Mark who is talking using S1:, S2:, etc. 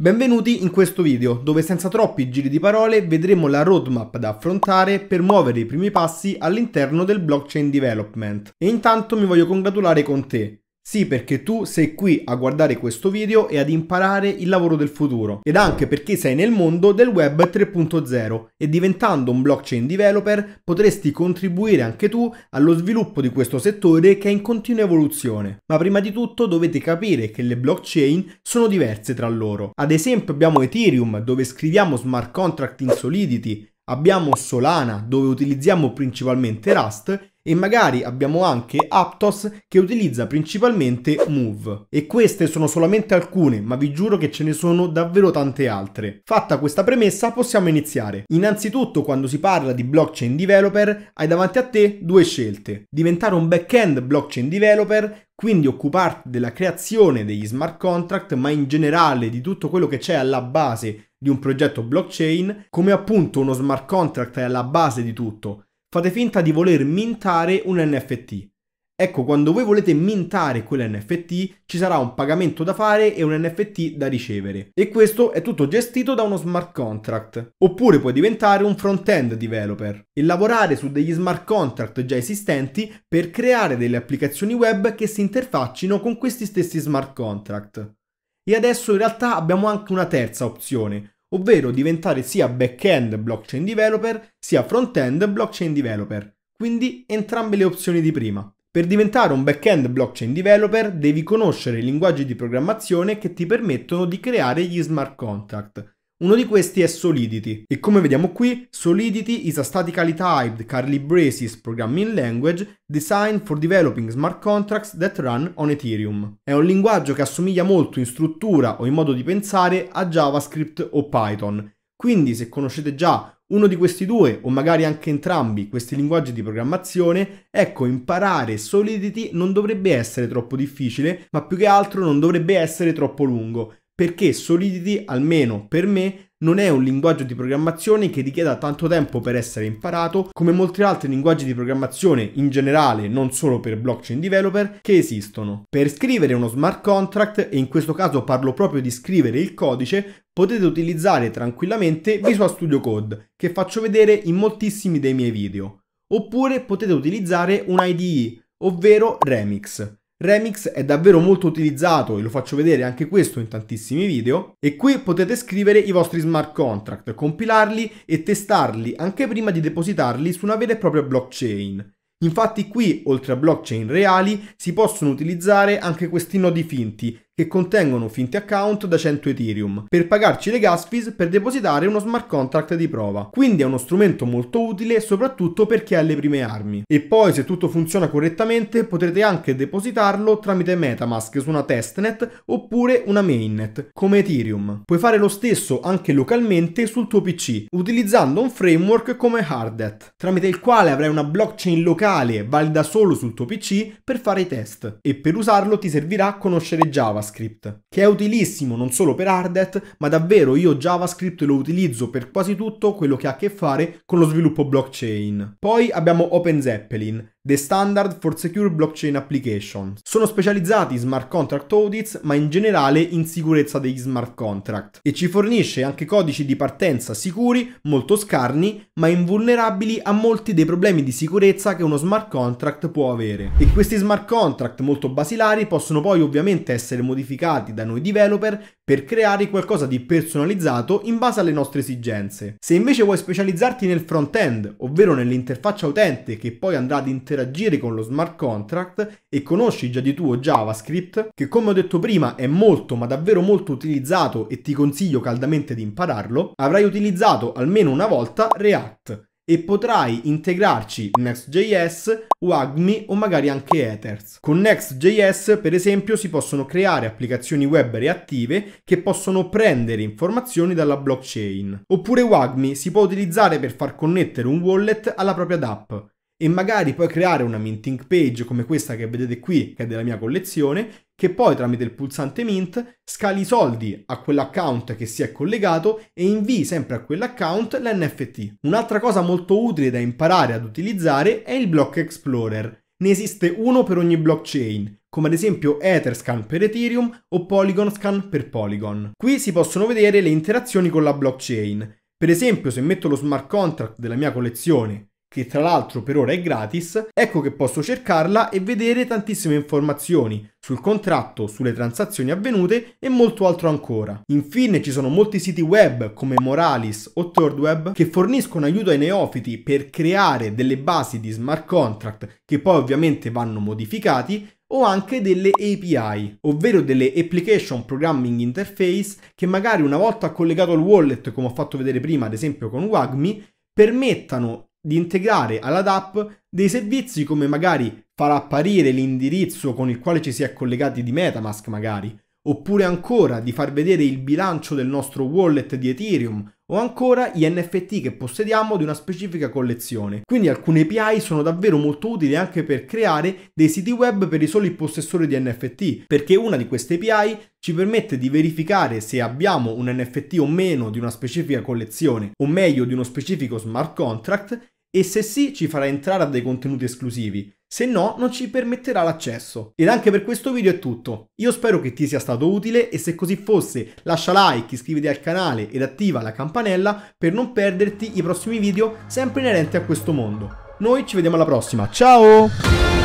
S1: Benvenuti in questo video dove senza troppi giri di parole vedremo la roadmap da affrontare per muovere i primi passi all'interno del blockchain development. E intanto mi voglio congratulare con te sì, perché tu sei qui a guardare questo video e ad imparare il lavoro del futuro ed anche perché sei nel mondo del web 3.0 e diventando un blockchain developer potresti contribuire anche tu allo sviluppo di questo settore che è in continua evoluzione. Ma prima di tutto dovete capire che le blockchain sono diverse tra loro. Ad esempio abbiamo Ethereum dove scriviamo smart contract in Solidity, abbiamo Solana dove utilizziamo principalmente Rust e magari abbiamo anche Aptos che utilizza principalmente Move. E queste sono solamente alcune, ma vi giuro che ce ne sono davvero tante altre. Fatta questa premessa possiamo iniziare. Innanzitutto quando si parla di blockchain developer hai davanti a te due scelte. Diventare un back-end blockchain developer quindi occuparti della creazione degli smart contract, ma in generale di tutto quello che c'è alla base di un progetto blockchain, come appunto uno smart contract è alla base di tutto, fate finta di voler mintare un NFT. Ecco, quando voi volete mintare quell'NFT ci sarà un pagamento da fare e un NFT da ricevere. E questo è tutto gestito da uno smart contract. Oppure puoi diventare un front-end developer e lavorare su degli smart contract già esistenti per creare delle applicazioni web che si interfaccino con questi stessi smart contract. E adesso in realtà abbiamo anche una terza opzione, ovvero diventare sia back-end blockchain developer sia front-end blockchain developer, quindi entrambe le opzioni di prima. Per diventare un back-end blockchain developer devi conoscere i linguaggi di programmazione che ti permettono di creare gli smart contract uno di questi è Solidity e come vediamo qui, Solidity is a statically typed Carly Braces programming language designed for developing smart contracts that run on Ethereum. È un linguaggio che assomiglia molto in struttura o in modo di pensare a JavaScript o Python, quindi se conoscete già uno di questi due o magari anche entrambi questi linguaggi di programmazione, ecco imparare Solidity non dovrebbe essere troppo difficile, ma più che altro non dovrebbe essere troppo lungo perché Solidity, almeno per me, non è un linguaggio di programmazione che richieda tanto tempo per essere imparato come molti altri linguaggi di programmazione in generale, non solo per blockchain developer, che esistono. Per scrivere uno smart contract, e in questo caso parlo proprio di scrivere il codice, potete utilizzare tranquillamente Visual Studio Code, che faccio vedere in moltissimi dei miei video. Oppure potete utilizzare un IDE, ovvero Remix, Remix è davvero molto utilizzato e lo faccio vedere anche questo in tantissimi video e qui potete scrivere i vostri smart contract, compilarli e testarli anche prima di depositarli su una vera e propria blockchain. Infatti qui, oltre a blockchain reali, si possono utilizzare anche questi nodi finti che contengono finti account da 100 Ethereum per pagarci le gas fees per depositare uno smart contract di prova. Quindi è uno strumento molto utile soprattutto per chi ha le prime armi. E poi se tutto funziona correttamente potrete anche depositarlo tramite Metamask su una testnet oppure una mainnet come Ethereum. Puoi fare lo stesso anche localmente sul tuo PC utilizzando un framework come Hardet tramite il quale avrai una blockchain locale valida solo sul tuo PC per fare i test e per usarlo ti servirà conoscere Java JavaScript, che è utilissimo non solo per Ardet, ma davvero io JavaScript lo utilizzo per quasi tutto quello che ha a che fare con lo sviluppo blockchain. Poi abbiamo Open Zeppelin, The Standard for Secure Blockchain Application. Sono specializzati in smart contract audits, ma in generale in sicurezza degli smart contract e ci fornisce anche codici di partenza sicuri, molto scarni, ma invulnerabili a molti dei problemi di sicurezza che uno smart contract può avere. E questi smart contract molto basilari possono poi ovviamente essere modificati da noi developer per creare qualcosa di personalizzato in base alle nostre esigenze. Se invece vuoi specializzarti nel front-end, ovvero nell'interfaccia utente che poi andrà ad interagire interagire con lo smart contract e conosci già di tuo JavaScript, che come ho detto prima è molto ma davvero molto utilizzato e ti consiglio caldamente di impararlo, avrai utilizzato almeno una volta React e potrai integrarci Next.js, Wagmi o magari anche Ethers. Con Next.js per esempio si possono creare applicazioni web reattive che possono prendere informazioni dalla blockchain. Oppure Wagmi si può utilizzare per far connettere un wallet alla propria DApp e magari poi creare una minting page come questa che vedete qui, che è della mia collezione, che poi tramite il pulsante mint scali i soldi a quell'account che si è collegato e invii sempre a quell'account l'NFT. Un'altra cosa molto utile da imparare ad utilizzare è il Block Explorer. Ne esiste uno per ogni blockchain, come ad esempio Etherscan per Ethereum o PolygonScan per Polygon. Qui si possono vedere le interazioni con la blockchain. Per esempio, se metto lo smart contract della mia collezione che tra l'altro per ora è gratis, ecco che posso cercarla e vedere tantissime informazioni sul contratto, sulle transazioni avvenute e molto altro ancora. Infine ci sono molti siti web come Moralis o ThirdWeb che forniscono aiuto ai neofiti per creare delle basi di smart contract che poi ovviamente vanno modificati o anche delle API, ovvero delle Application Programming Interface che magari una volta collegato al wallet, come ho fatto vedere prima ad esempio con Wagmi, permettano di integrare alla DAP dei servizi come magari far apparire l'indirizzo con il quale ci si è collegati di Metamask magari, oppure ancora di far vedere il bilancio del nostro wallet di Ethereum o ancora gli NFT che possediamo di una specifica collezione. Quindi alcune API sono davvero molto utili anche per creare dei siti web per i soli possessori di NFT, perché una di queste API ci permette di verificare se abbiamo un NFT o meno di una specifica collezione, o meglio di uno specifico smart contract, e se sì ci farà entrare a dei contenuti esclusivi, se no non ci permetterà l'accesso. Ed anche per questo video è tutto. Io spero che ti sia stato utile e se così fosse lascia like, iscriviti al canale ed attiva la campanella per non perderti i prossimi video sempre inerenti a questo mondo. Noi ci vediamo alla prossima, ciao!